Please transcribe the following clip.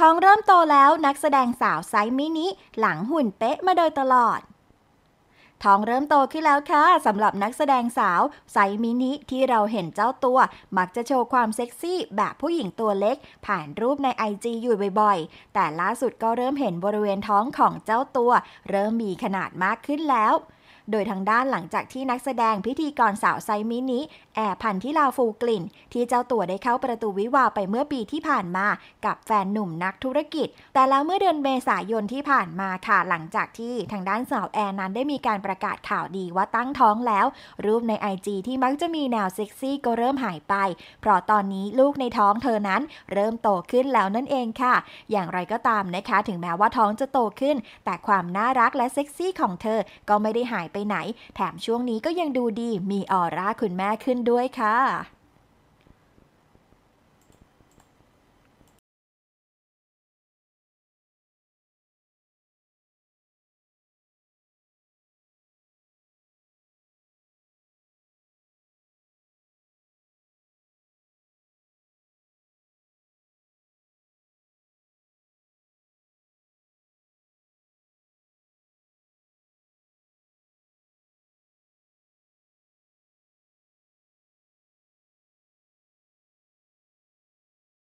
ท้องเริ่มโตแล้วนักแสดงสาวไซส์มินิหลังหุ่นเป๊ะมาโดยตลอด ท้องเริ่มโตขึ้นแล้วค่ะสำหรับนักแสดงสาวไซส์มินิที่เราเห็นเจ้าตัวมักจะโชว์ความเซ็กซี่แบบผู้หญิงตัวเล็กผ่านรูปในไอจีอยู่บ่อยๆแต่ล่าสุดก็เริ่มเห็นบริเวณท้องของเจ้าตัว เริ่มมีขนาดมากขึ้นแล้วโดยทางด้านหลังจากที่นักแสดงพิธีกรสาวไซมินิแอบพันธิลาฟูกลิ่น ที่เจ้าตัวได้เข้าประตูวิวาไปเมื่อปีที่ผ่านมากับแฟนหนุ่มนักธุรกิจ แต่แล้วเมื่อเดือนเมษายนที่ผ่านมาค่ะหลังจากที่ทางด้านสาวแอนนั้นได้มีการประกาศข่าวดีว่าตั้งท้องแล้ว รูปในไอจีที่มักจะมีแนวเซ็กซี่ ก็เริ่มหายไปเพราะตอนนี้ลูกในท้องเธอนั้น เริ่มโตขึ้นแล้วนั่นเองค่ะ อย่างไรก็ตามนะคะถึงแม้ว่าท้องจะโตขึ้น แต่ความน่ารักและเซ็กซี่ของเธอก็ไม่ได้หายไปไหน แถมช่วงนี้ก็ยังดูดี มีออร่าคุณแม่ขึ้นด้วยค่ะ